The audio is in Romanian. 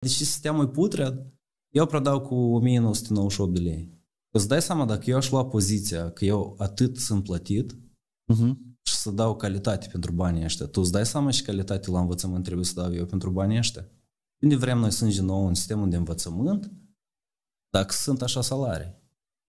Deși sistemul e putred, eu predau cu 1998 de lei. Îți dai seama dacă eu aș lua poziția că eu atât sunt plătit uh-huh. și să dau calitate pentru banii ăștia, tu îți dai seama și calitate la învățământ trebuie să dau eu pentru banii ăștia? Când vrem noi din nou în sistemul de învățământ, dacă sunt așa salarii.